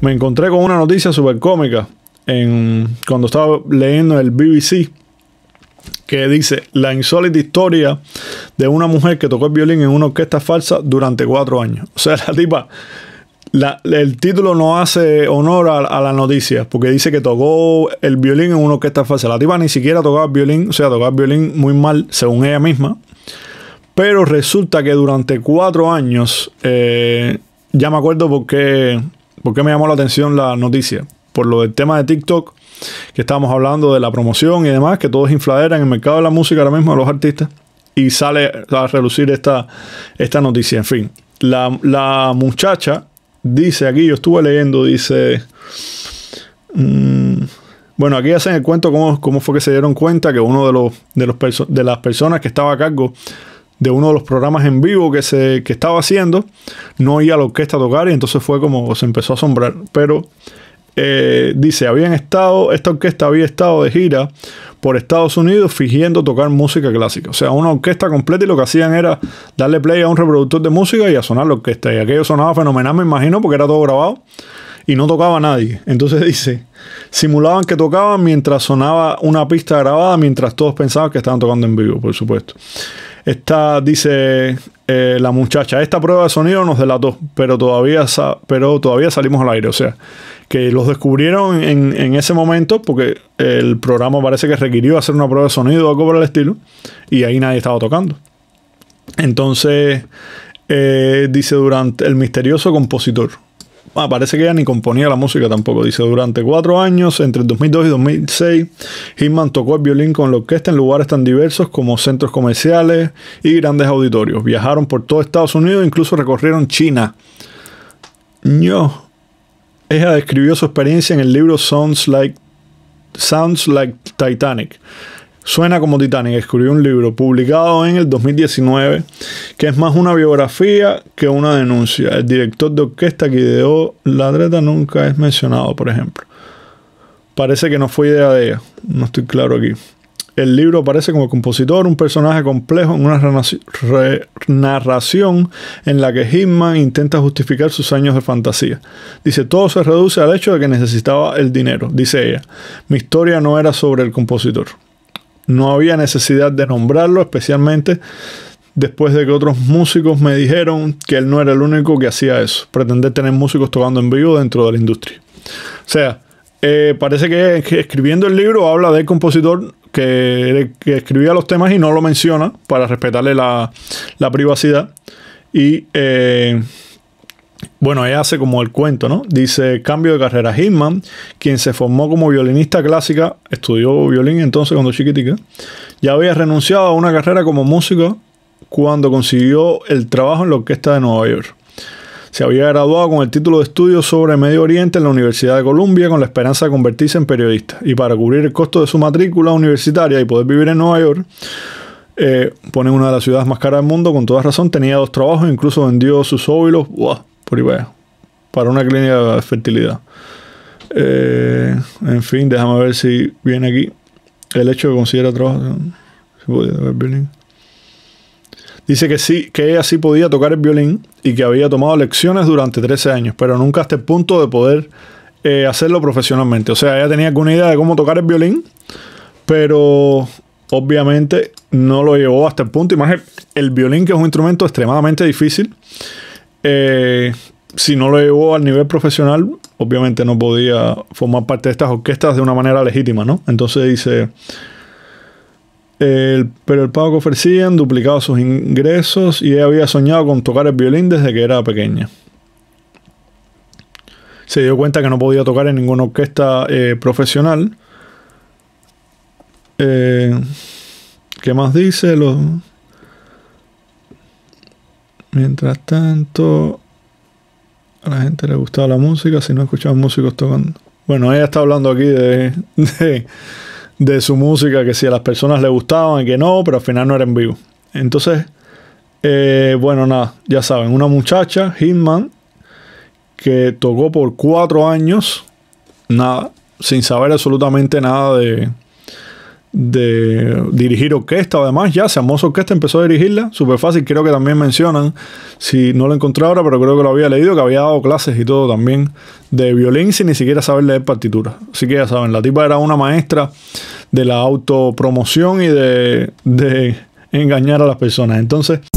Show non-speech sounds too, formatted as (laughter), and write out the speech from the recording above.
me encontré con una noticia súper cómica en, cuando estaba leyendo el BBC que dice la insólita historia de una mujer que tocó el violín en una orquesta falsa durante cuatro años. O sea, (laughs) la tipa, el título no hace honor a, la noticia porque dice que tocó el violín en una orquesta falsa. La tipa ni siquiera tocaba violín, o sea, tocaba violín muy mal, según ella misma. Pero resulta que durante cuatro años, eh, ya me acuerdo porque ¿Por qué me llamó la atención la noticia? Por lo del tema de TikTok, que estábamos hablando de la promoción y demás, que todo es infladera en el mercado de la música ahora mismo de los artistas, y sale a relucir esta, esta noticia. En fin, la, muchacha dice aquí, yo estuve leyendo, dice... Mm, bueno, aquí hacen el cuento cómo, cómo, fue que se dieron cuenta que uno de, de, los de las personas que estaba a cargo de uno de los programas en vivo que, se, estaba haciendo, no oía la orquesta tocar y entonces fue como se empezó a asombrar. Pero eh, dice, habían estado, esta orquesta había estado de gira por Estados Unidos fingiendo tocar música clásica. O sea, una orquesta completa y lo que hacían era darle play a un reproductor de música y a sonar la orquesta. Y aquello sonaba fenomenal, me imagino, porque era todo grabado y no tocaba nadie. Entonces (laughs) dice, simulaban que tocaban mientras sonaba una pista grabada, mientras todos pensaban que estaban tocando en vivo, por supuesto. Esta, dice eh, la muchacha, esta prueba de sonido nos delató, pero todavía, pero todavía salimos al aire. O sea, que los descubrieron en, ese momento porque el programa parece que requirió hacer una prueba de sonido o algo por el estilo, y ahí nadie estaba tocando. Entonces, eh, dice durante el misterioso compositor. Ah, parece que ella ni componía la música tampoco. Dice, durante cuatro años, entre el 2002 y 2006, Hitman tocó el violín con la orquesta en lugares tan diversos como centros comerciales y grandes auditorios. Viajaron por todo Estados Unidos, incluso recorrieron China. No. Ella describió su experiencia en el libro Sounds Like, Sounds like Titanic. Suena como Titanic, escribió un libro publicado en el 2019 que es más una biografía que una denuncia. El director de orquesta que ideó la treta nunca es mencionado, por ejemplo. Parece que no fue idea de ella, no estoy claro aquí. El libro aparece como compositor, un personaje complejo en una narración en la que Hitman intenta justificar sus años de fantasía. Dice, todo se reduce al hecho de que necesitaba el dinero, dice ella. Mi historia no era sobre el compositor. No había necesidad de nombrarlo, especialmente después de que otros músicos me dijeron que él no era el único que hacía eso, pretender tener músicos tocando en vivo dentro de la industria. O sea, eh, parece que, escribiendo el libro habla del compositor que, escribía los temas y no lo menciona para respetarle la, privacidad. Y eh, bueno, ella hace como el cuento, ¿no? Dice, cambio de carrera. Hitman, quien se formó como violinista clásica, estudió violín entonces cuando chiquitica, ya había renunciado a una carrera como músico cuando consiguió el trabajo en la Orquesta de Nueva York. Se había graduado con el título de estudio sobre Medio Oriente en la Universidad de Columbia con la esperanza de convertirse en periodista. Y para cubrir el costo de su matrícula universitaria y poder vivir en Nueva York, eh, pone ponen una de las ciudades más caras del mundo, con toda razón, tenía dos trabajos, incluso vendió sus óvulos buah, por IBA, para una clínica de fertilidad. Eh, en fin, déjame ver si viene aquí el hecho de que considera trabajo. Dice que sí, que ella sí podía tocar el violín y que había tomado lecciones durante 13 años, pero nunca hasta el punto de poder eh, hacerlo profesionalmente. O sea, ella tenía alguna idea de cómo tocar el violín, pero obviamente no lo llevó hasta el punto. más el violín, que es un instrumento extremadamente difícil, eh, si no lo llevó al nivel profesional, obviamente no podía formar parte de estas orquestas de una manera legítima, ¿no? Entonces dice pero el pago que ofrecían duplicaba sus ingresos y ella había soñado con tocar el violín desde que era pequeña. Se dio cuenta que no podía tocar en ninguna orquesta eh, profesional. Eh, ¿Qué más dice? Lo... Mientras tanto, a la gente le gustaba la música si no escuchaban músicos tocando. Bueno, ella está hablando aquí de (laughs) de su música, que si a las personas le gustaban, que no, pero al final no era en vivo. Entonces, eh, bueno, nada, ya saben, una muchacha, Hitman, que tocó por cuatro años, nada, sin saber absolutamente nada de, de dirigir orquesta, además ya seamos Orquesta empezó a dirigirla, súper fácil, creo que también mencionan, si no lo encontré ahora, pero creo que lo había leído, que había dado clases y todo también de violín sin ni siquiera saber leer partitura. Así que ya saben, la tipa era una maestra de la autopromoción y de, de engañar a las personas. Entonces,